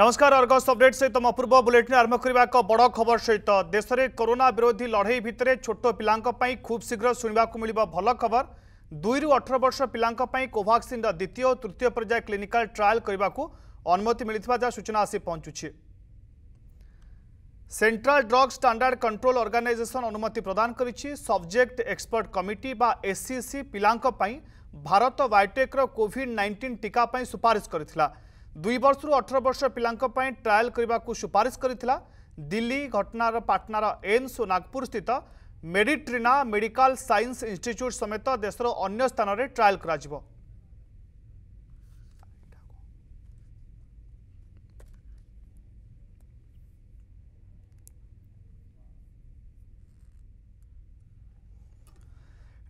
ନମସ୍କାର Argus update ସହିତ ମୋ ପୂର୍ବ ବୁଲେଟିନ୍ ଆରମ୍ଭ କରିବା ଏକ ବଡ଼ ଖବର ସହିତ ଦେଶରେ କରୋନା ବିରୋଧୀ ଲଢ଼େଇ ଭିତରେ ଛୋଟ ପିଲାଙ୍କ ପାଇଁ ଖୁବ୍ ଶୀଘ୍ର ଶୁଣିବାକୁ ମିଳିବ ଭଲ ଖବର ଦୁଇରୁ ଅଠର ବର୍ଷ ପିଲାଙ୍କ ପାଇଁ କୋଭାକ୍ସିନ୍ର ଦ୍ୱିତୀୟ ଓ ତୃତୀୟ ପର୍ଯ୍ୟାୟ କ୍ଲିନିକାଲ୍ ଟ୍ରାଏଲ୍ କରିବାକୁ ଅନୁମତି ମିଳିଥିବା ଯାହା ସୂଚନା ଆସି ପହଞ୍ଚୁଛି central drug standard control organisation ଅନୁମତି ପ୍ରଦାନ କରିଛି ସବଜେକ୍ଟ ଏକ୍ସପର୍ଟ କମିଟି ବା ଏସ୍ସିସି ପିଲାଙ୍କ ପାଇଁ ଭାରତ ବାୟୋଟେକ୍ର କୋଭିଡ୍ ନାଇଣ୍ଟିନ୍ ଟିକା ପାଇଁ ସୁପାରିଶ କରିଥିଲା ଦୁଇ ବର୍ଷରୁ ଅଠର ବର୍ଷ ପିଲାଙ୍କ ପାଇଁ ଟ୍ରାଏଲ୍ କରିବାକୁ ସୁପାରିଶ କରିଥିଲା ଦିଲ୍ଲୀ ଘଟଣାର ପାଟନାର ଏମ୍ସ ଓ ନାଗପୁର ସ୍ଥିତ ମେଡିଟ୍ରିନା ମେଡିକାଲ ସାଇନ୍ସ ଇନଷ୍ଟିଚ୍ୟୁଟ୍ ସମେତ ଦେଶର ଅନ୍ୟ ସ୍ଥାନରେ ଟ୍ରାଏଲ୍ କରାଯିବ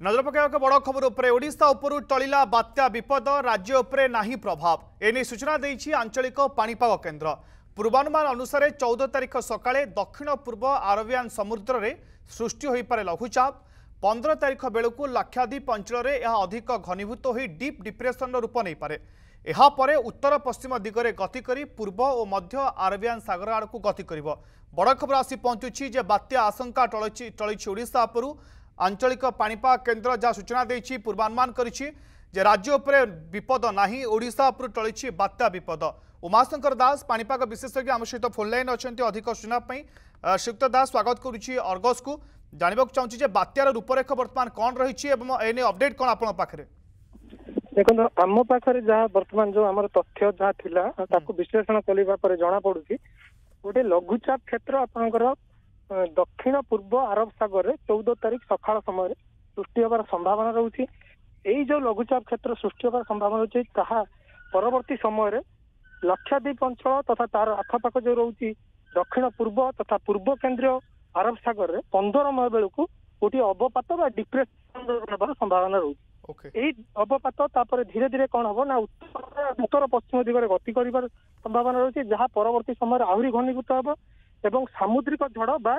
ନଜର ପକାଇବାକୁ ବଡ଼ ଖବର ଉପରେ ଓଡ଼ିଶା ଉପରୁ ଟଳିଲା ବାତ୍ୟା ବିପଦ ରାଜ୍ୟ ଉପରେ ନାହିଁ ପ୍ରଭାବ ଏନେଇ ସୂଚନା ଦେଇଛି ଆଞ୍ଚଳିକ ପାଣିପାଗ କେନ୍ଦ୍ର ପୂର୍ବାନୁମାନ ଅନୁସାରେ ଚଉଦ ତାରିଖ ସକାଳେ ଦକ୍ଷିଣ ପୂର୍ବ ଆରବିଆନ୍ ସମୁଦ୍ରରେ ସୃଷ୍ଟି ହୋଇପାରେ ଲଘୁଚାପ ପନ୍ଦର ତାରିଖ ବେଳକୁ ଲାକ୍ଷାଦ୍ୱୀପ ଅଞ୍ଚଳରେ ଏହା ଅଧିକ ଘନୀଭୂତ ହୋଇ ଡିପ୍ ଡିପ୍ରେସନର ରୂପ ନେଇପାରେ ଏହାପରେ ଉତ୍ତର ପଶ୍ଚିମ ଦିଗରେ ଗତି କରି ପୂର୍ବ ଓ ମଧ୍ୟ ଆରବିଆନ୍ ସାଗର ଆଡ଼କୁ ଗତି କରିବ ବଡ଼ ଖବର ଆସି ପହଞ୍ଚୁଛି ଯେ ବାତ୍ୟା ଆଶଙ୍କା ଟଳିଛି ଟଳିଛି ଓଡ଼ିଶା ଉପରୁ আঞ্চলিক পাপাগ কেন্দ্র যা সূচনা দিয়েছি পূর্বানুমান করেছি যে রাজ্য উপরে বিপদ না ওড়শা উপরে টলিছি বাত্যা বিপদ উমাশঙ্কর দাস পাপাগ বিশেষজ্ঞ আমার সহ ফোন লাইন অনেক অধিক শুণাপি শ্রীযুক্ত দাস স্বাগত করুছি অর্গসু জাঁয়া চাহুছি যে বাত্যার রূপরেখ বর্তমান কণ রয়েছে এবং এনে অপডেট কণ আপনার পাখে ଦେଖନ୍ତୁ ଆମ ପାଖରେ ଯାହା ବର୍ତ୍ତମାନ ଯୋଉ ଆମର ତଥ୍ୟ ଯାହା ଥିଲା ତାକୁ ବିଶ୍ଳେଷଣ କରିବା ପରେ ଜଣା ପଡୁଛି ଗୋଟେ ଲଘୁଚାପ କ୍ଷେତ୍ର ଆପଣଙ୍କର ଦକ୍ଷିଣ ପୂର୍ବ ଆରବ ସାଗରରେ ଚଉଦ ତାରିଖ ସକାଳ ସମୟରେ ସୃଷ୍ଟି ହେବାର ସମ୍ଭାବନା ରହୁଛି ଏଇ ଯୋଉ ଲଘୁଚାପ କ୍ଷେତ୍ର ସୃଷ୍ଟି ହେବାର ସମ୍ଭାବନା ରହୁଛି ତାହା ପରବର୍ତ୍ତୀ ସମୟରେ ଲକ୍ଷାଦ୍ୱୀପ ଅଞ୍ଚଳ ତଥା ତାର ଆଖପାଖ ଯୋଉ ରହୁଛି ଦକ୍ଷିଣ ପୂର୍ବ ତଥା ପୂର୍ବ କେନ୍ଦ୍ରୀୟ ଆରବ ସାଗରରେ ପନ୍ଦର ମେ ବେଳକୁ ଗୋଟିଏ ଅବପାତ ବା ଡିପ୍ରେସନ ହେବାର ସମ୍ଭାବନା ରହୁଛି ଏଇ ଅବପାତ ତାପରେ ଧୀରେ ଧୀରେ କଣ ହବ ନା ଉତ୍ତର ଉତ୍ତର ପଶ୍ଚିମ ଦିଗରେ ଗତି କରିବାର ସମ୍ଭାବନା ରହୁଛି ଯାହା ପରବର୍ତ୍ତୀ ସମୟରେ ଆହୁରି ଘନୀଭୂତ ହେବ ଏବଂ ସାମୁଦ୍ରିକ ଝଡ଼ ବା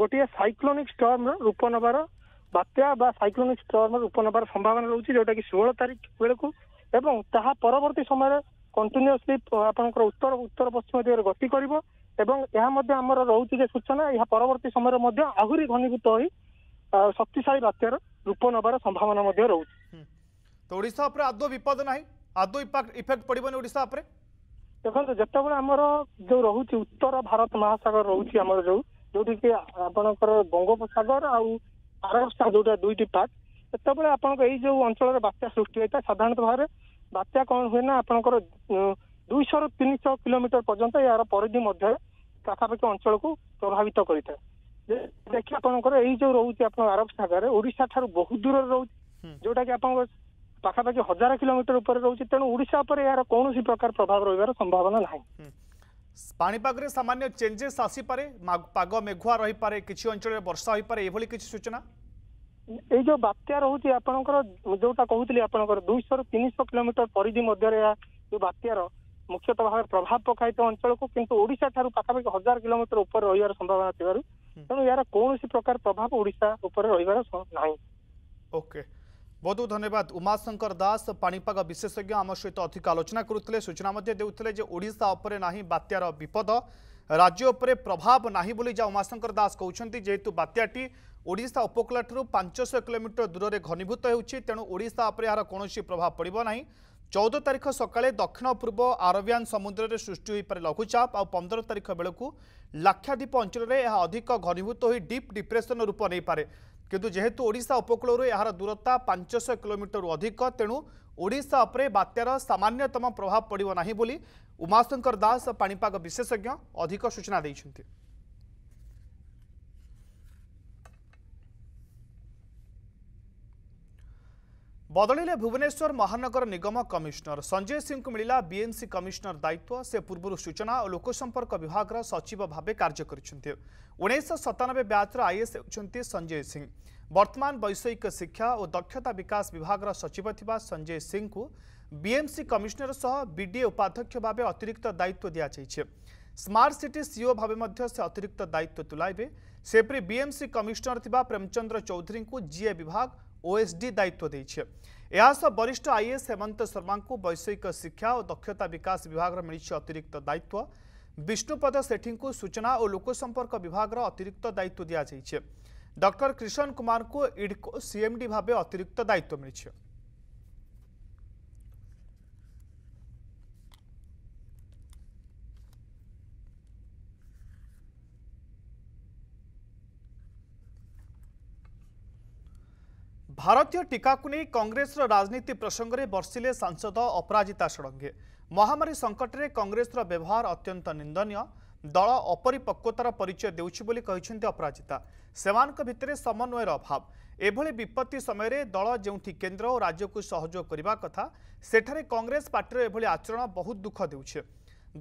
ଗୋଟିଏ ସାଇକ୍ଲୋନିକ ଷ୍ଟର୍ମର ରୂପ ନେବାର ବାତ୍ୟା ବା ସାଇକ୍ଲୋନିକ ଷ୍ଟର୍ମ ରୂପ ନେବାର ସମ୍ଭାବନା ରହୁଛି ଯେଉଁଟାକି ଷୋହଳ ତାରିଖ ବେଳକୁ ଏବଂ ତାହା ପରବର୍ତ୍ତୀ ସମୟରେ କଣ୍ଟିନ୍ୟୁଅସଲି ଆପଣଙ୍କର ଉତ୍ତର ଉତ୍ତର ପଶ୍ଚିମ ଦିଗରେ ଗତି କରିବ ଏବଂ ଏହା ମଧ୍ୟ ଆମର ରହୁଛି ଯେ ସୂଚନା ଏହା ପରବର୍ତ୍ତୀ ସମୟରେ ମଧ୍ୟ ଆହୁରି ଘନୀଭୂତ ହୋଇ ଶକ୍ତିଶାଳୀ ବାତ୍ୟାର ରୂପ ନେବାର ସମ୍ଭାବନା ମଧ୍ୟ ରହୁଛି ଓଡ଼ିଶା ଉପରେ ଆଦୌ ବିପଦ ନାହିଁ ଆଦୌ ଇଫେକ୍ଟ ପଡିବନି ଓଡ଼ିଶା ଉପରେ ଦେଖନ୍ତୁ ଯେତେବେଳେ ଆମର ଯୋଉ ରହୁଛି ଉତ୍ତର ଭାରତ ମହାସାଗର ରହୁଛି ଆମର ଯୋଉ ଯୋଉଠି ଆପଣଙ୍କର ବଙ୍ଗୋପସାଗର ଆଉ ଆରବ ଯୋଉଟା ଦୁଇଟି ପାର୍ଟ ସେତେବେଳେ ଆପଣଙ୍କ ଏଇ ଯୋଉ ଅଞ୍ଚଳରେ ବାତ୍ୟା ସୃଷ୍ଟି ହୋଇଥାଏ ସାଧାରଣତଃ ଭାବରେ ବାତ୍ୟା କଣ ହୁଏ ନା ଆପଣଙ୍କର ଦୁଇଶହରୁ ତିନିଶହ କିଲୋମିଟର ପର୍ଯ୍ୟନ୍ତ ଏହାର ପରିଧି ମଧ୍ୟରେ ପାଖାପାଖି ଅଞ୍ଚଳକୁ ପ୍ରଭାବିତ କରିଥାଏ ଦେଖି ଆପଣଙ୍କର ଏଇ ଯୋଉ ରହୁଛି ଆପଣ ଆରବ ସାଗରରେ ଓଡ଼ିଶା ଠାରୁ ବହୁତ ଦୂରରେ ରହୁଛି ଯୋଉଟା କି ଆପଣଙ୍କ ପାଖାପାଖି ହଜାର କିଲୋମିଟର ଉପରେ ରହୁଛି ତେଣୁ ଓଡ଼ିଶା ଉପରେ ଏହାର କୌଣସି ପ୍ରକାର ପ୍ରଭାବ ରହିବାର ସମ୍ଭାବନା ନାହିଁ ପାଣିପାଗରେ ସାମାନ୍ୟ ଚେଞ୍ଜେସ୍ ଆସିପାରେ ପାଗ ମେଘୁଆ ରହିପାରେ କିଛି ଅଞ୍ଚଳରେ ବର୍ଷା ହୋଇପାରେ ଏଭଳି କିଛି ସୂଚନା ଏଇ ଯୋଉ ବାତ୍ୟା ରହୁଛି ଆପଣଙ୍କର ଯୋଉଟା କହୁଥିଲି ଆପଣଙ୍କର ଦୁଇଶହରୁ ତିନିଶହ କିଲୋମିଟର ପରିଧି ମଧ୍ୟରେ ଏହା ଯୋଉ ବାତ୍ୟାର ମୁଖ୍ୟତଃ ଭାବେ ପ୍ରଭାବ ପକାଇଥିବା ଅଞ୍ଚଳକୁ କିନ୍ତୁ ଓଡ଼ିଶା ଠାରୁ ପାଖାପାଖି ହଜାର କିଲୋମିଟର ଉପରେ ରହିବାର ସମ୍ଭାବନା ଥିବାରୁ ତେଣୁ ଏହାର କୌଣସି ପ୍ରକାର ପ୍ରଭାବ ଓଡ଼ିଶା ଉପରେ ରହିବାର ନାହିଁ ଓକେ ବହୁତ ବହୁତ ଧନ୍ୟବାଦ ଉମାଶଙ୍କର ଦାସ ପାଣିପାଗ ବିଶେଷଜ୍ଞ ଆମ ସହିତ ଅଧିକ ଆଲୋଚନା କରୁଥିଲେ ସୂଚନା ମଧ୍ୟ ଦେଉଥିଲେ ଯେ ଓଡ଼ିଶା ଉପରେ ନାହିଁ ବାତ୍ୟାର ବିପଦ ରାଜ୍ୟ ଉପରେ ପ୍ରଭାବ ନାହିଁ ବୋଲି ଯାହା ଉମାଶଙ୍କର ଦାସ କହୁଛନ୍ତି ଯେହେତୁ ବାତ୍ୟାଟି ଓଡ଼ିଶା ଉପକୂଳଠାରୁ ପାଞ୍ଚଶହ କିଲୋମିଟର ଦୂରରେ ଘନୀଭୂତ ହେଉଛି ତେଣୁ ଓଡ଼ିଶା ଉପରେ ଏହାର କୌଣସି ପ୍ରଭାବ ପଡ଼ିବ ନାହିଁ ଚଉଦ ତାରିଖ ସକାଳେ ଦକ୍ଷିଣ ପୂର୍ବ ଆରବିଆନ୍ ସମୁଦ୍ରରେ ସୃଷ୍ଟି ହୋଇପାରେ ଲଘୁଚାପ ଆଉ ପନ୍ଦର ତାରିଖ ବେଳକୁ ଲାକ୍ଷାଦ୍ୱୀପ ଅଞ୍ଚଳରେ ଏହା ଅଧିକ ଘନୀଭୂତ ହୋଇ ଡିପ୍ ଡିପ୍ରେସନ୍ ରୂପ ନେଇପାରେ କିନ୍ତୁ ଯେହେତୁ ଓଡ଼ିଶା ଉପକୂଳରୁ ଏହାର ଦୂରତା ପାଞ୍ଚଶହ କିଲୋମିଟରରୁ ଅଧିକ ତେଣୁ ଓଡ଼ିଶା ଉପରେ ବାତ୍ୟାର ସାମାନ୍ୟତମ ପ୍ରଭାବ ପଡ଼ିବ ନାହିଁ ବୋଲି ଉମାଶଙ୍କର ଦାସ ପାଣିପାଗ ବିଶେଷଜ୍ଞ ଅଧିକ ସୂଚନା ଦେଇଛନ୍ତି बदलिले भुवनेश्वर महानगर निगम कमिशनर संजय सिंह को मिला बीएनसी कमिशनर दायित्व से पूर्व सूचना और लोकसंपर्क विभाग सचिव भाव कार्य कर सतानबे ब्याचर आईएस होती संजय सिंह बर्तमान वैषयिक शिक्षा और दक्षता विकास विभाग सचिव या संजय सिंह को बीएमसी कमिशनर सह बीडीए उपाध्यक्ष भाव अतिरिक्त दायित्व जाए स्मार्ट सिटी सीओ भाव से अतिरिक्त दायित्व तुलाइबे सेपरी बीएमसी कमिशनर थी प्रेमचंद्र चौधरी को जीए विभाग ଓଏସ୍ଡି ଦାୟିତ୍ୱ ଦେଇଛି ଏହାସହ ବରିଷ୍ଠ ଆଇଏଏସ୍ ହେମନ୍ତ ଶର୍ମାଙ୍କୁ ବୈଷୟିକ ଶିକ୍ଷା ଓ ଦକ୍ଷତା ବିକାଶ ବିଭାଗର ମିଳିଛି ଅତିରିକ୍ତ ଦାୟିତ୍ୱ ବିଷ୍ଣୁପଦ ସେଠୀଙ୍କୁ ସୂଚନା ଓ ଲୋକସମ୍ପର୍କ ବିଭାଗର ଅତିରିକ୍ତ ଦାୟିତ୍ୱ ଦିଆଯାଇଛି ଡକ୍ଟର କ୍ରିଷନ କୁମାରଙ୍କୁ ଇଡ୍କୋ ସିଏମ୍ଡି ଭାବେ ଅତିରିକ୍ତ ଦାୟିତ୍ୱ ମିଳିଛି ଭାରତୀୟ ଟିକାକୁ ନେଇ କଂଗ୍ରେସର ରାଜନୀତି ପ୍ରସଙ୍ଗରେ ବର୍ଷିଲେ ସାଂସଦ ଅପରାଜିତା ଷଡ଼ଙ୍ଗୀ ମହାମାରୀ ସଙ୍କଟରେ କଂଗ୍ରେସର ବ୍ୟବହାର ଅତ୍ୟନ୍ତ ନିନ୍ଦନୀୟ ଦଳ ଅପରିପକ୍ୱତାର ପରିଚୟ ଦେଉଛି ବୋଲି କହିଛନ୍ତି ଅପରାଜିତା ସେମାନଙ୍କ ଭିତରେ ସମନ୍ୱୟର ଅଭାବ ଏଭଳି ବିପତ୍ତି ସମୟରେ ଦଳ ଯେଉଁଠି କେନ୍ଦ୍ର ଓ ରାଜ୍ୟକୁ ସହଯୋଗ କରିବା କଥା ସେଠାରେ କଂଗ୍ରେସ ପାର୍ଟିର ଏଭଳି ଆଚରଣ ବହୁତ ଦୁଃଖ ଦେଉଛି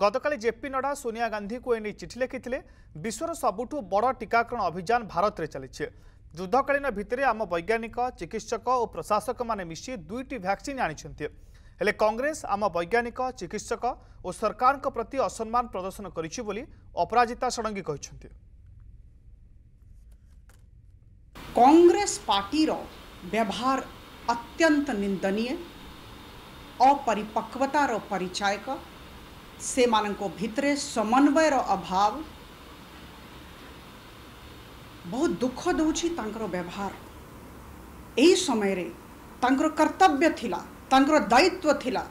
ଗତକାଲି ଜେପି ନଡ୍ଡା ସୋନିଆ ଗାନ୍ଧୀଙ୍କୁ ଏ ନେଇ ଚିଠି ଲେଖିଥିଲେ ବିଶ୍ୱର ସବୁଠୁ ବଡ଼ ଟିକାକରଣ ଅଭିଯାନ ଭାରତରେ ଚାଲିଛି ଯୁଦ୍ଧକାଳୀନ ଭିତରେ ଆମ ବୈଜ୍ଞାନିକ ଚିକିତ୍ସକ ଓ ପ୍ରଶାସକମାନେ ମିଶି ଦୁଇଟି ଭ୍ୟାକ୍ସିନ୍ ଆଣିଛନ୍ତି ହେଲେ କଂଗ୍ରେସ ଆମ ବୈଜ୍ଞାନିକ ଚିକିତ୍ସକ ଓ ସରକାରଙ୍କ ପ୍ରତି ଅସମ୍ମାନ ପ୍ରଦର୍ଶନ କରିଛି ବୋଲି ଅପରାଜିତା ଷଡ଼ଙ୍ଗୀ କହିଛନ୍ତି କଂଗ୍ରେସ ପାର୍ଟିର ବ୍ୟବହାର ଅତ୍ୟନ୍ତ ନିନ୍ଦନୀୟ ଅପରିପକ୍ୱତାର ପରିଚାୟକ ସେମାନଙ୍କ ଭିତରେ ସମନ୍ୱୟର ଅଭାବ बहुत दुख दौर व्यवहार यही समय कर्तव्य दायित्व थिला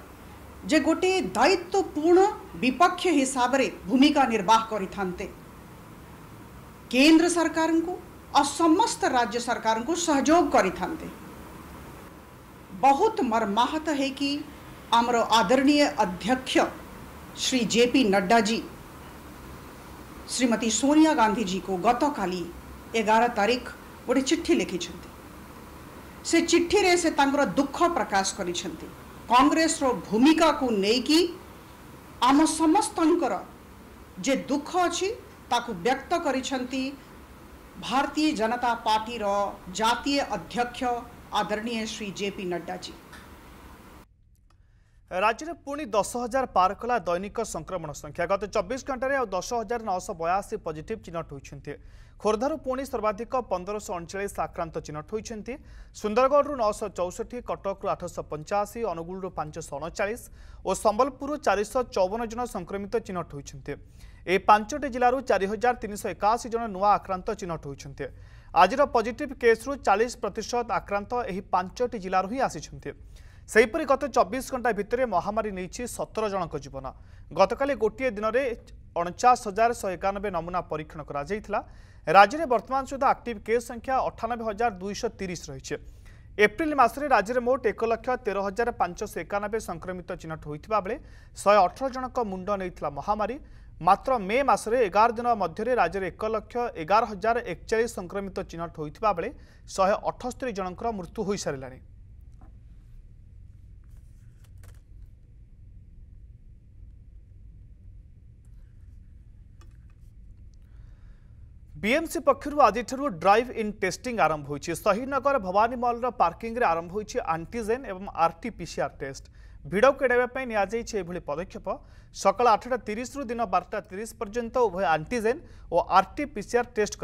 जे गोटे दायित्वपूर्ण विपक्ष हिसाब से भूमिका निर्वाह करते केंद्र सरकार को और समस्त राज्य सरकार को सहयोग करते बहुत मर्माहत है कि आमर आदरणीय अध्यक्ष श्री जेपी नड्डा जी श्रीमती सोनिया गांधी जी को गत काली एगार तारीख गोटे चिठी लिखिंट से चिठी से दुख प्रकाश कांग्रेस रो भूमिका को लेकिन आम समस्त जे दुख अच्छी ताकू व्यक्त भारतीय जनता पार्टी रो जातीय अध्यक्ष आदरणीय श्री जेपी नड्डा जी राज्य में पुणी दस हजार पार कला दैनिक संक्रमण संख्या गत चौबीस घंटे आ दस हजार नौश बयाशी पजिट चिन्ह होती खोर्धार पुणी सर्वाधिक पंद्रह अणचाश आक्रांत चिन्ह होती सुंदरगढ़ नौश चौष्टि कटक आठश पंचाशी अनुगुल पांचश अणचाश और संबलपुर चारिश चौवन जन संक्रमित चिन्हट होती ଏହି ପାଞ୍ଚଟି ଜିଲ୍ଲାରୁ ଚାରି ହଜାର ତିନିଶହ ଏକାଅଶୀ ଜଣ ନୂଆ ଆକ୍ରାନ୍ତ ଚିହ୍ନଟ ହୋଇଛନ୍ତି ଆଜିର ପଜିଟିଭ୍ କେସ୍ରୁ ଚାଳିଶ प्रतिशत आक्रांत ଏହି ପାଞ୍ଚଟି ଜିଲ୍ଲାରୁ ହିଁ ଆସିଛନ୍ତି ସେହିପରି ଗତ ଚବିଶ ଘଣ୍ଟା ଭିତରେ ମହାମାରୀ ନେଇଛି ସତର ଜଣଙ୍କ ଜୀବନ ଗତକାଲି ଗୋଟିଏ ଦିନରେ ଅଣଚାଶ ହଜାର ଶହେ ଏକାନବେ ନମୁନା ପରୀକ୍ଷଣ କରାଯାଇଥିଲା ରାଜ୍ୟରେ ବର୍ତ୍ତମାନ ସୁଦ୍ଧା ଆକ୍ଟିଭ୍ କେସ୍ ସଂଖ୍ୟା ଅଠାନବେ ହଜାର ଦୁଇଶହ ତିରିଶ ରହିଛି ଏପ୍ରିଲ ମାସରେ ରାଜ୍ୟରେ ମୋଟ ଏକ ଲକ୍ଷ ତେର ହଜାର ପାଞ୍ଚଶହ ଏକାନବେ ସଂକ୍ରମିତ ଚିହ୍ନଟ ହୋଇଥିବା ବେଳେ ଶହେ ଅଠର ଜଣଙ୍କ ମୁଣ୍ଡ ନେଇଥିଲା ମହାମାରୀ ମାତ୍ର ମେ ମାସରେ ଏଗାର ଦିନ ମଧ୍ୟରେ ରାଜ୍ୟରେ ଏକ ଲକ୍ଷ ଏଗାର ହଜାର ଏକଚାଳିଶ ସଂକ୍ରମିତ ଚିହ୍ନଟ ହୋଇଥିବା ବେଳେ ଶହେ ଅଠସ୍ତରୀ ଜଣଙ୍କର ମୃତ୍ୟୁ ହୋଇସାରିଲାଣି बीएमसी पक्षर् आज ड्राइव इन टेस्टिंग आरंभ हो शहीद नगर भवानी मल पार्किंग में आरंभ हो आंटीजेन एवं आरटीपीसीआर टेस्ट भिड़ केड़ाई पदक्षेप सका आठटा तीस रु दिन बारटा तीस पर्यंत उभय आंटीजेन और आरटीपीसीआर टेस्ट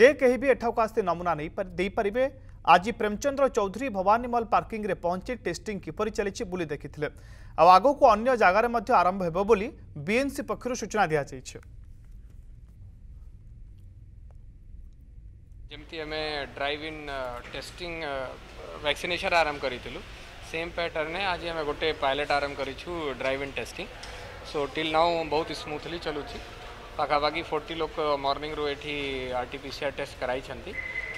जे कहीं भी एठाक आसी नमूना पारे आज प्रेमचंद्र चौधरी भवानी मल पार्किंग में पहुंची टेस्टिंग किपर चली बुले देखी आगक अगर आरंभ होएमसी पक्ष सूचना दिखाई जमी आम ड्राइव इन टेस्टिंग वैक्सीनेसन आरंभ करूँ सेम पैटर्न आज आम गोटे पायलट आरंभ कर drive in testing so till now बहुत स्मूथली चलू पखापाखि फोर्टी लोक मर्निंग रु ये आर टीपीसीआर टेस्ट कराई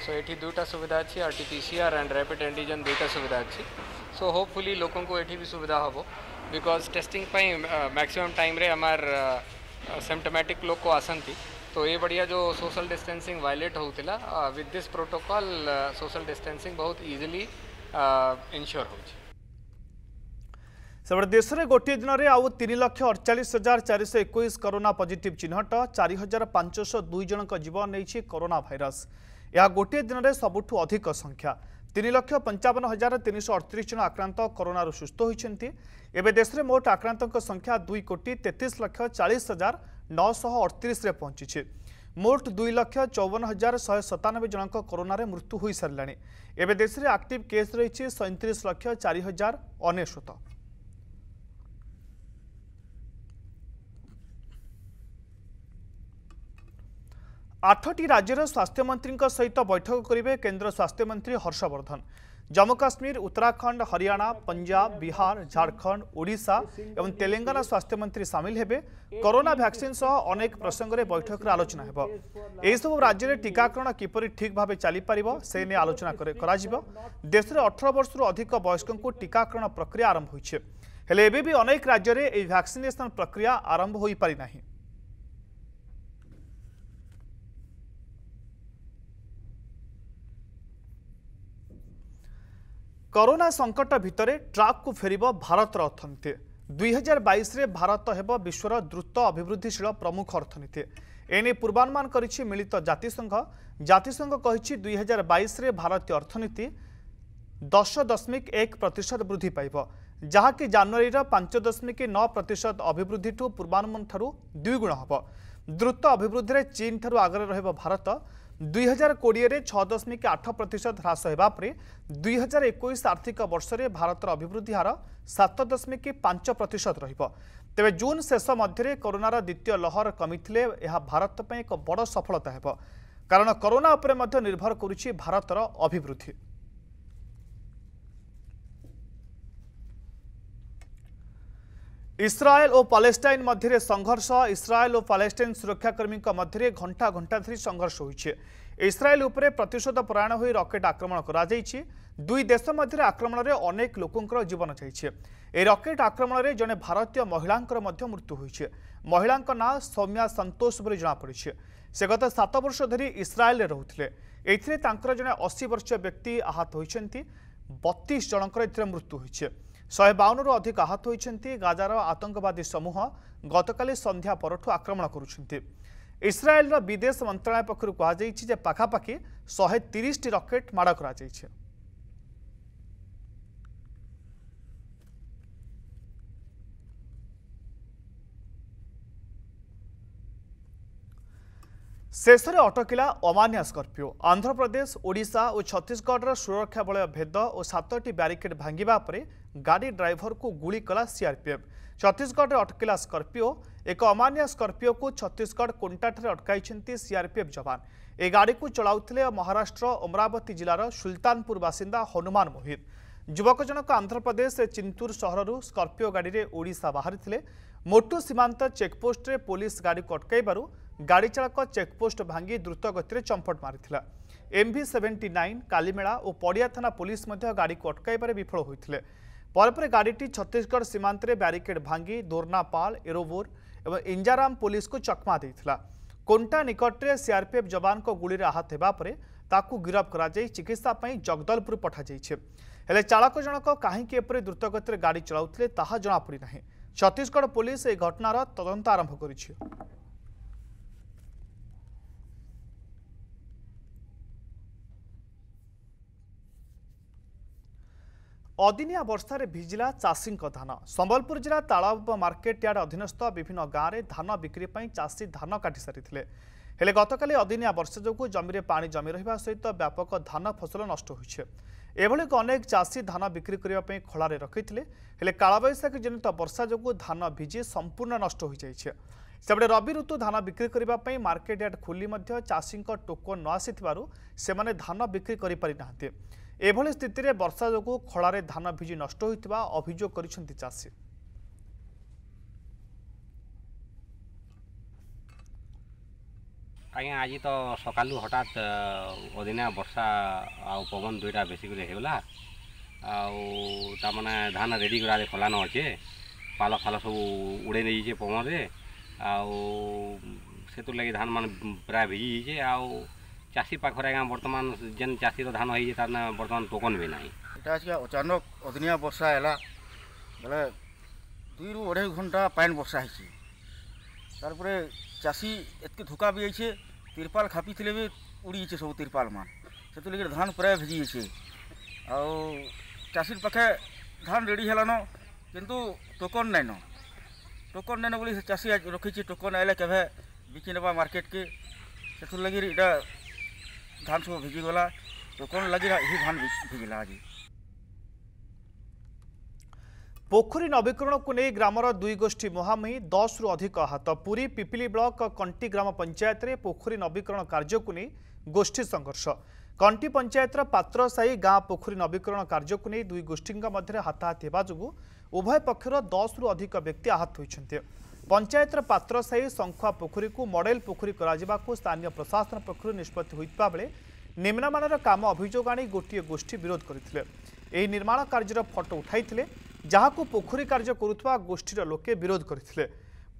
सो ये दुईटा सुविधा अच्छी R TPCR and rapid antigen दुईटा सुविधा अच्छी सो होपफुली लोक को ये भी सुविधा हे बिकज टेस्टिंग मैक्सीम टाइम आमर सेमटोमेटिक लोक आसती तो ये बढ़िया जो सोशल डिस्टेंसिंग वायलेट होता with this protocol social distancing बहुत इजिली इनश्योर होची ସେପଟେ ଦେଶରେ ଗୋଟିଏ ଦିନରେ ଆଉ ତିନି ଲକ୍ଷ ଅଡ଼ଚାଳିଶ ହଜାର ଚାରିଶହ ଏକୋଇଶ କରୋନା ପଜିଟିଭ୍ ଚିହ୍ନଟ ଚାରି ହଜାର ପାଞ୍ଚଶହ ଦୁଇ ଜଣଙ୍କ ଜୀବନ ନେଇଛି କରୋନା ଭାଇରସ୍ ଏହା ଗୋଟିଏ ଦିନରେ ସବୁଠୁ ଅଧିକ ସଂଖ୍ୟା তিন লক্ষ পঞ্চাবন হাজার তিনশো অড়তিশ জন আক্রান্ত করোনার সুস্থ হয়েছেন এবে দেশে মোট আক্রান্ত সংখ্যা দুই কোটি তেত্রিশ লক্ষ চাশ হাজার নশহ অড়তিশে পৌঁছিছে মোট দুই লক্ষ চৌবন হাজার শহে সতানবে জনক করোনার মৃত্যু হয়ে সারা এবে দেশে আক্টিভ কেস রয়েছে সৈত্রিশ লক্ষ চারি হাজার অনেশত ଆଠଟି ରାଜ୍ୟର ସ୍ୱାସ୍ଥ୍ୟମନ୍ତ୍ରୀଙ୍କ ସହିତ ବୈଠକ କରିବେ କେନ୍ଦ୍ର ସ୍ୱାସ୍ଥ୍ୟମନ୍ତ୍ରୀ ହର୍ଷବର୍ଦ୍ଧନ ଜମ୍ମୁ କାଶ୍ମୀର ଉତ୍ତରାଖଣ୍ଡ ହରିୟାଣା ପଞ୍ଜାବ ବିହାର ଝାଡ଼ଖଣ୍ଡ ଓଡ଼ିଶା ଏବଂ ତେଲେଙ୍ଗାନା ସ୍ୱାସ୍ଥ୍ୟମନ୍ତ୍ରୀ ସାମିଲ ହେବେ କରୋନା ଭ୍ୟାକ୍ସିନ୍ ସହ ଅନେକ ପ୍ରସଙ୍ଗରେ ବୈଠକରେ ଆଲୋଚନା ହେବ ଏହିସବୁ ରାଜ୍ୟରେ ଟିକାକରଣ କିପରି ଠିକ୍ ଭାବେ ଚାଲିପାରିବ ସେ ନେଇ ଆଲୋଚନା କରାଯିବ ଦେଶରେ ଅଠର ବର୍ଷରୁ ଅଧିକ ବୟସ୍କଙ୍କୁ ଟିକାକରଣ ପ୍ରକ୍ରିୟା ଆରମ୍ଭ ହୋଇଛି ହେଲେ ଏବେ ବି ଅନେକ ରାଜ୍ୟରେ ଏହି ଭ୍ୟାକ୍ସିନେସନ୍ ପ୍ରକ୍ରିୟା ଆରମ୍ଭ ହୋଇପାରିନାହିଁ କରୋନା ସଙ୍କଟ ଭିତରେ ଟ୍ରାକ୍କୁ ଫେରିବ ଭାରତର ଅର୍ଥନୀତି ଦୁଇହଜାର ବାଇଶରେ ଭାରତ ହେବ ବିଶ୍ୱର ଦ୍ରୁତ ଅଭିବୃଦ୍ଧିଶୀଳ ପ୍ରମୁଖ ଅର୍ଥନୀତି ଏନେଇ ପୂର୍ବାନୁମାନ କରିଛି ମିଳିତ ଜାତିସଂଘ ଜାତିସଂଘ କହିଛି ଦୁଇହଜାର ବାଇଶରେ ଭାରତୀୟ ଅର୍ଥନୀତି ଦଶ ଦଶମିକ ଏକ ପ୍ରତିଶତ ବୃଦ୍ଧି ପାଇବ ଯାହାକି ଜାନୁଆରୀର ପାଞ୍ଚ ଦଶମିକ ନଅ ପ୍ରତିଶତ ଅଭିବୃଦ୍ଧିଠୁ ପୂର୍ବାନୁମାନ ଠାରୁ ଦ୍ୱିଗୁଣ ହେବ ଦ୍ରୁତ ଅଭିବୃଦ୍ଧିରେ ଚୀନ୍ ଠାରୁ ଆଗରେ ରହିବ ଭାରତ ଦୁଇ ହଜାର କୋଡ଼ିଏରେ ଛଅ ଦଶମିକ ଆଠ ପ୍ରତିଶତ ହ୍ରାସ ହେବା ପରେ ଦୁଇ ହଜାର ଏକୋଇଶ ଆର୍ଥିକ ବର୍ଷରେ ଭାରତର ଅଭିବୃଦ୍ଧି ହାର ସାତ ଦଶମିକ ପାଞ୍ଚ ପ୍ରତିଶତ ରହିବ ତେବେ ଜୁନ୍ ଶେଷ ମଧ୍ୟରେ କରୋନାର ଦ୍ୱିତୀୟ ଲହର କମିଥିଲେ ଏହା ଭାରତ ପାଇଁ ଏକ ବଡ଼ ସଫଳତା ହେବ କାରଣ କରୋନା ଉପରେ ମଧ୍ୟ ନିର୍ଭର କରୁଛି ଭାରତର ଅଭିବୃଦ୍ଧି ଇସ୍ରାଏଲ ଓ ପାଲେଷ୍ଟାଇନ୍ ମଧ୍ୟରେ ସଂଘର୍ଷ ଇସ୍ରାଏଲ ଓ ପାଲେଷ୍ଟାଇନ୍ ସୁରକ୍ଷାକର୍ମୀଙ୍କ ମଧ୍ୟରେ ଘଣ୍ଟା ଘଣ୍ଟା ଧରି ସଂଘର୍ଷ ହୋଇଛି ଇସ୍ରାଏଲ ଉପରେ ପ୍ରତିଶୋଧ ପରାୟଣ ହୋଇ ରକେଟ୍ ଆକ୍ରମଣ କରାଯାଇଛି ଦୁଇ ଦେଶ ମଧ୍ୟରେ ଆକ୍ରମଣରେ ଅନେକ ଲୋକଙ୍କର ଜୀବନ ଯାଇଛି ଏହି ରକେଟ୍ ଆକ୍ରମଣରେ ଜଣେ ଭାରତୀୟ ମହିଳାଙ୍କର ମଧ୍ୟ ମୃତ୍ୟୁ ହୋଇଛି ମହିଳାଙ୍କ ନାଁ ସୌମ୍ୟା ସନ୍ତୋଷ ବୋଲି ଜଣାପଡ଼ିଛି ସେ ଗତ ସାତ ବର୍ଷ ଧରି ଇସ୍ରାଏଲରେ ରହୁଥିଲେ ଏଥିରେ ତାଙ୍କର ଜଣେ ଅଶୀ ବର୍ଷୀୟ ବ୍ୟକ୍ତି ଆହତ ହୋଇଛନ୍ତି ବତିଶ ଜଣଙ୍କର ଏଥିରେ ମୃତ୍ୟୁ ହୋଇଛି ଶହେ ବାଉନରୁ ଅଧିକ ଆହତ ହୋଇଛନ୍ତି ଗାଜାର ଆତଙ୍କବାଦୀ ସମୂହ ଗତକାଲି ସନ୍ଧ୍ୟା ପରଠୁ ଆକ୍ରମଣ କରୁଛନ୍ତି ଇସ୍ରାଏଲ୍ର ବିଦେଶ ମନ୍ତ୍ରଣାଳୟ ପକ୍ଷରୁ କୁହାଯାଇଛି ଯେ ପାଖାପାଖି ଶହେ ତିରିଶଟି ରକେଟ୍ ମାଡ଼ କରାଯାଇଛି ଶେଷରେ ଅଟକିଲା ଅମାନ୍ୟ ସ୍କର୍ପିଓ ଆନ୍ଧ୍ରପ୍ରଦେଶ ଓଡ଼ିଶା ଓ ଛତିଶଗଡ଼ର ସୁରକ୍ଷା ବଳୟ ଭେଦ ଓ ସାତଟି ବ୍ୟାରିକେଡ୍ ଭାଙ୍ଗିବା ପରେ ଗାଡ଼ି ଡ୍ରାଇଭରକୁ ଗୁଳି କଲା ସିଆର୍ପିଏଫ୍ ଛତିଶଗଡ଼ରେ ଅଟକିଲା ସ୍କର୍ପିଓ ଏକ ଅମାନ୍ୟ ସ୍କର୍ପିଓକୁ ଛତିଶଗଡ଼ କୋଣ୍ଟାଠାରେ ଅଟକାଇଛନ୍ତି ସିଆର୍ପିଏଫ୍ ଯବାନ ଏ ଗାଡ଼ିକୁ ଚଳାଉଥିଲେ ମହାରାଷ୍ଟ୍ର ଅମରାବତୀ ଜିଲ୍ଲାର ସୁଲତାନପୁର ବାସିନ୍ଦା ହନୁମାନ ମୋହିତ ଯୁବକ ଜଣକ ଆନ୍ଧ୍ରପ୍ରଦେଶ ଚିନ୍ତୁର ସହରରୁ ସ୍କର୍ପିଓ ଗାଡ଼ିରେ ଓଡ଼ିଶା ବାହାରିଥିଲେ ମୋଟୁ ସୀମାନ୍ତ ଚେକ୍ପୋଷ୍ଟରେ ପୋଲିସ ଗାଡ଼ିକୁ ଅଟକାଇବାରୁ ଗାଡ଼ି ଚାଳକ ଚେକ୍ପୋଷ୍ଟ ଭାଙ୍ଗି ଦ୍ରୁତ ଗତିରେ ଚମ୍ପଟ ମାରିଥିଲା ଏମ୍ଭି ସେଭେଣ୍ଟି ନାଇନ୍ କାଲିମେଳା ଓ ପଡ଼ିଆ ଥାନା ପୋଲିସ ମଧ୍ୟ ଗାଡ଼ିକୁ ଅଟକାଇବାରେ ବିଫଳ ହୋଇଥିଲେ ପରେ ପରେ ଗାଡ଼ିଟି ଛତିଶଗଡ଼ ସୀମାନ୍ତରେ ବ୍ୟାରିକେଡ୍ ଭାଙ୍ଗି ଦୋର୍ନାପାଳ ଏରୋବୋର ଏବଂ ଇଞ୍ଜାରାମ ପୋଲିସକୁ ଚକମା ଦେଇଥିଲା କୋଣ୍ଟା ନିକଟରେ ସିଆର୍ପିଏଫ୍ ଯବାନଙ୍କ ଗୁଳିରେ ଆହତ ହେବା ପରେ ତାକୁ ଗିରଫ କରାଯାଇ ଚିକିତ୍ସା ପାଇଁ ଜଗଦଲପୁର ପଠାଯାଇଛି ହେଲେ ଚାଳକ ଜଣକ କାହିଁକି ଏପରି ଦ୍ରୁତଗତିରେ ଗାଡ଼ି ଚଳାଉଥିଲେ ତାହା ଜଣାପଡ଼ି ନାହିଁ ଛତିଶଗଡ଼ ପୋଲିସ ଏହି ଘଟଣାର ତଦନ୍ତ ଆରମ୍ଭ କରିଛି ଅଦିନିଆ ବର୍ଷାରେ ଭିଜିଲା ଚାଷୀଙ୍କ ଧାନ ସମ୍ବଲପୁର ଜିଲ୍ଲା ତାଳବ ମାର୍କେଟ ୟାର୍ଡ ଅଧୀନସ୍ଥ ବିଭିନ୍ନ ଗାଁରେ ଧାନ ବିକ୍ରି ପାଇଁ ଚାଷୀ ଧାନ କାଟି ସାରିଥିଲେ ହେଲେ ଗତକାଲି ଅଦିନିଆ ବର୍ଷା ଯୋଗୁଁ ଜମିରେ ପାଣି ଜମି ରହିବା ସହିତ ବ୍ୟାପକ ଧାନ ଫସଲ ନଷ୍ଟ ହୋଇଛି ଏଭଳି ଏକ ଅନେକ ଚାଷୀ ଧାନ ବିକ୍ରି କରିବା ପାଇଁ ଖଳାରେ ରଖିଥିଲେ ହେଲେ କାଳବୈଶାଖୀ ଜନିତ ବର୍ଷା ଯୋଗୁଁ ଧାନ ଭିଜି ସମ୍ପୂର୍ଣ୍ଣ ନଷ୍ଟ ହୋଇଯାଇଛି ସେପଟେ ରବି ଋତୁ ଧାନ ବିକ୍ରି କରିବା ପାଇଁ ମାର୍କେଟ ୟାର୍ଡ ଖୋଲି ମଧ୍ୟ ଚାଷୀଙ୍କ ଟୋକନ ନ ଆସିଥିବାରୁ ସେମାନେ ଧାନ ବିକ୍ରି କରିପାରିନାହାନ୍ତି ଏଭଳି ସ୍ଥିତିରେ ବର୍ଷା ଯୋଗୁଁ ଖଳାରେ ଧାନ ଭିଜି ନଷ୍ଟ ହୋଇଥିବା ଅଭିଯୋଗ କରିଛନ୍ତି ଚାଷୀ ଆଜ୍ଞା ଆଜି ତ ସକାଳୁ ହଠାତ୍ ଅଦିନିଆ ବର୍ଷା ଆଉ ପବନ ଦୁଇଟା ବେଶୀ କରି ହେଇଗଲା ଆଉ ତାମାନେ ଧାନ ରେଡ଼ି କରାରେ ଖୋଲାନ ଅଛେ ପାଲ ଫାଲ ସବୁ ଉଡ଼େଇ ନେଇଛେ ପବନରେ ଆଉ ସେଥିର୍ ଲାଗି ସେଥିର୍ଲାଗି ଧାନ୍ମାନେ ପ୍ରାୟ ଭିଜି ଯାଇଛେ ଆଉ ଚାଷୀ ପାଖରେ ଆଜ୍ଞା ବର୍ତ୍ତମାନ ଯେନ୍ ଚାଷୀର ଧାନ ହେଇଛେ ତାର୍ ନା ବର୍ତ୍ତମାନ ଟୋକନ୍ ବି ନାହିଁ ଏଇଟା ଆଜି ଅଚାନକ ଅଦିନିଆ ବର୍ଷା ହେଲା ବେଲେ ଦୁଇରୁ ଅଢ଼େଇ ଘଣ୍ଟା ପାଏନ୍ ବର୍ଷା ହେଇଛେ ତାର୍ପରେ ଚାଷୀ ଏତ୍କି ଧୋକା ବି ହେଇଛେ ତିର୍ପାଲ୍ ଖାପିଥିଲେ ବି ଉଡ଼ିଯାଇଛେ ସବୁ ତିର୍ପାଲ୍ମାନ ସେଥିର୍ଲାଗି ଧାନ ପ୍ରାୟ ଭିଜି ଯାଇଛେ ଆଉ ଚାଷୀର ପାଖେ ଧାନ ରେଡ଼ି ହେଲାନ କିନ୍ତୁ ଟୋକନ୍ ନାଇଁନ ଟୋକନ୍ ନେନ ବୋଲି ଚାଷୀ ରଖିଛି ଟୋକନ୍ ଆଇଲେ କେବେ ବିକି ନେବା ମାର୍କେଟ୍କେ ସେଥିର୍ ଲାଗି ଇଟା ଧାନ ସବୁ ଭିଜିଗଲା ଟୋକନ୍ ଲାଗି ଏହି ଧାନ ଭିଜିଲା ଆଜି ପୋଖରୀ ନବୀକରଣକୁ ନେଇ ଗ୍ରାମର ଦୁଇ ଗୋଷ୍ଠୀ ମୁହାଁମୁହିଁ ଦଶରୁ ଅଧିକ ଆହତ ପୁରୀ ପିପିଲି ବ୍ଲକ କଣ୍ଟି ଗ୍ରାମ ପଞ୍ଚାୟତରେ ପୋଖରୀ ନବୀକରଣ କାର୍ଯ୍ୟକୁ ନେଇ ଗୋଷ୍ଠୀ ସଂଘର୍ଷ କଣ୍ଟି ପଞ୍ଚାୟତର ପାତ୍ର ସାହି ଗାଁ ପୋଖରୀ ନବୀକରଣ କାର୍ଯ୍ୟକୁ ନେଇ ଦୁଇ ଗୋଷ୍ଠୀଙ୍କ ମଧ୍ୟରେ ହାତାହାତି ହେବା ଯୋଗୁଁ ଉଭୟ ପକ୍ଷର ଦଶରୁ ଅଧିକ ବ୍ୟକ୍ତି ଆହତ ହୋଇଛନ୍ତି ପଞ୍ଚାୟତର ପାତ୍ରସାହି ଶଙ୍ଖୁଆ ପୋଖରୀକୁ ମଡେଲ ପୋଖରୀ କରାଯିବାକୁ ସ୍ଥାନୀୟ ପ୍ରଶାସନ ପକ୍ଷରୁ ନିଷ୍ପତ୍ତି ହୋଇଥିବା ବେଳେ ନିମ୍ନମାନର କାମ ଅଭିଯୋଗ ଆଣି ଗୋଟିଏ ଗୋଷ୍ଠୀ ବିରୋଧ କରିଥିଲେ ଏହି ନିର୍ମାଣ କାର୍ଯ୍ୟର ଫଟୋ ଉଠାଇଥିଲେ ଯାହାକୁ ପୋଖରୀ କାର୍ଯ୍ୟ କରୁଥିବା ଗୋଷ୍ଠୀର ଲୋକେ ବିରୋଧ କରିଥିଲେ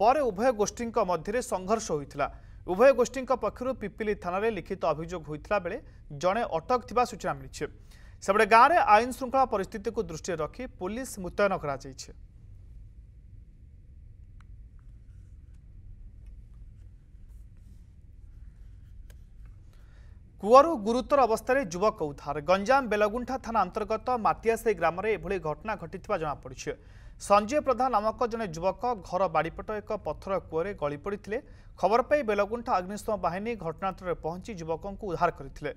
ପରେ ଉଭୟ ଗୋଷ୍ଠୀଙ୍କ ମଧ୍ୟରେ ସଂଘର୍ଷ ହୋଇଥିଲା ଉଭୟ ଗୋଷ୍ଠୀଙ୍କ ପକ୍ଷରୁ ପିପିଲି ଥାନାରେ ଲିଖିତ ଅଭିଯୋଗ ହୋଇଥିଲା ବେଳେ ଜଣେ ଅଟକ ଥିବା ସୂଚନା ମିଳିଛି ସେପଟେ ଗାଁରେ ଆଇନ ଶୃଙ୍ଖଳା ପରିସ୍ଥିତିକୁ ଦୃଷ୍ଟିରେ ରଖି ପୁଲିସ ମୁତୟନ କରାଯାଇଛି କୂଅରୁ ଗୁରୁତର ଅବସ୍ଥାରେ ଯୁବକ ଉଦ୍ଧାର ଗଞ୍ଜାମ ବେଲଗୁଣ୍ଠା ଥାନା ଅନ୍ତର୍ଗତ ମାଟିଆସାହି ଗ୍ରାମରେ ଏଭଳି ଘଟଣା ଘଟିଥିବା ଜଣାପଡ଼ିଛି ସଞ୍ଜୟ ପ୍ରଧାନ ନାମକ ଜଣେ ଯୁବକ ଘର ବାଡ଼ିପଟ ଏକ ପଥର କୂଅରେ ଗଳି ପଡ଼ିଥିଲେ ଖବର ପାଇ ବେଲଗୁଣ୍ଠା ଅଗ୍ନିଶମ ବାହିନୀ ଘଟଣାସ୍ଥଳରେ ପହଞ୍ଚି ଯୁବକଙ୍କୁ ଉଦ୍ଧାର କରିଥିଲେ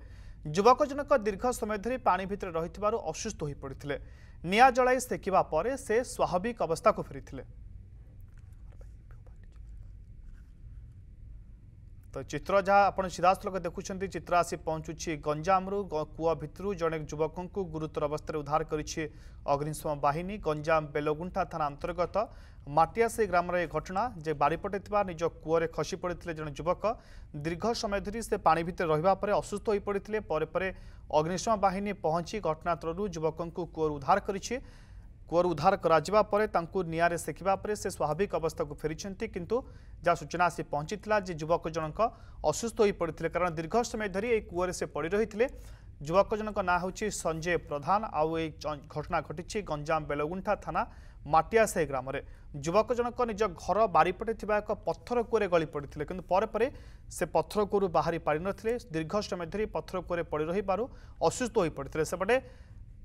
ଯୁବକ ଜଣକ ଦୀର୍ଘ ସମୟ ଧରି ପାଣି ଭିତରେ ରହିଥିବାରୁ ଅସୁସ୍ଥ ହୋଇପଡ଼ିଥିଲେ ନିଆଁ ଜଳାଇ ସେକିବା ପରେ ସେ ସ୍ୱାଭାବିକ ଅବସ୍ଥାକୁ ଫେରିଥିଲେ ତ ଚିତ୍ର ଯାହା ଆପଣ ସିଧାସଳଖ ଦେଖୁଛନ୍ତି ଚିତ୍ର ଆସି ପହଞ୍ଚୁଛି ଗଞ୍ଜାମରୁ କୂଅ ଭିତରୁ ଜଣେ ଯୁବକଙ୍କୁ ଗୁରୁତର ଅବସ୍ଥାରେ ଉଦ୍ଧାର କରିଛି ଅଗ୍ନିଶମ ବାହିନୀ ଗଞ୍ଜାମ ବେଲଗୁଣ୍ଠା ଥାନା ଅନ୍ତର୍ଗତ ମାଟିଆସେହି ଗ୍ରାମର ଏହି ଘଟଣା ଯେ ବାରିପଟେ ଥିବା ନିଜ କୂଅରେ ଖସି ପଡ଼ିଥିଲେ ଜଣେ ଯୁବକ ଦୀର୍ଘ ସମୟ ଧରି ସେ ପାଣି ଭିତରେ ରହିବା ପରେ ଅସୁସ୍ଥ ହୋଇପଡ଼ିଥିଲେ ପରେ ପରେ ଅଗ୍ନିଶମ ବାହିନୀ ପହଞ୍ଚି ଘଟଣାସ୍ଥଳରୁ ଯୁବକଙ୍କୁ କୂଅରୁ ଉଦ୍ଧାର କରିଛି କୂଅରୁ ଉଦ୍ଧାର କରାଯିବା ପରେ ତାଙ୍କୁ ନିଆଁରେ ସେକିବା ପରେ ସେ ସ୍ୱାଭାବିକ ଅବସ୍ଥାକୁ ଫେରିଛନ୍ତି କିନ୍ତୁ ଯାହା ସୂଚନା ଆସି ପହଞ୍ଚିଥିଲା ଯେ ଯୁବକ ଜଣଙ୍କ ଅସୁସ୍ଥ ହୋଇପଡ଼ିଥିଲେ କାରଣ ଦୀର୍ଘ ସମୟ ଧରି ଏହି କୂଅରେ ସେ ପଡ଼ି ରହିଥିଲେ ଯୁବକ ଜଣଙ୍କ ନାଁ ହେଉଛି ସଞ୍ଜୟ ପ୍ରଧାନ ଆଉ ଏହି ଘଟଣା ଘଟିଛି ଗଞ୍ଜାମ ବେଲଗୁଣ୍ଠା ଥାନା ମାଟିଆସାହି ଗ୍ରାମରେ ଯୁବକ ଜଣକ ନିଜ ଘର ବାରିପଟେ ଥିବା ଏକ ପଥର କୂଅରେ ଗଳି ପଡ଼ିଥିଲେ କିନ୍ତୁ ପରେ ପରେ ସେ ପଥର କୂଅରୁ ବାହାରି ପାରିନଥିଲେ ଦୀର୍ଘ ସମୟ ଧରି ପଥର କୂଅରେ ପଡ଼ି ରହିବାରୁ ଅସୁସ୍ଥ ହୋଇପଡ଼ିଥିଲେ ସେପଟେ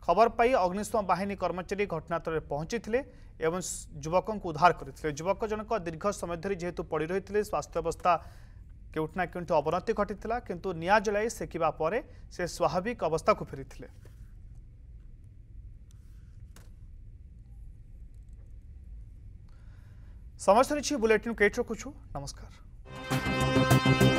खबर पाई अग्निशम बाहन कर्मचारी घटनास्थल पहुंची एवं युवक को उद्धार करते युवक जनक दीर्घ समय धरी जेहेतु पड़ रही थे स्वास्थ्य अवस्था केवटना के अवनति घटी किंतु निया जलाई सेकवा पर से स्वाभाविक अवस्था को फेरी समय सारी बुलेटिन कई नमस्कार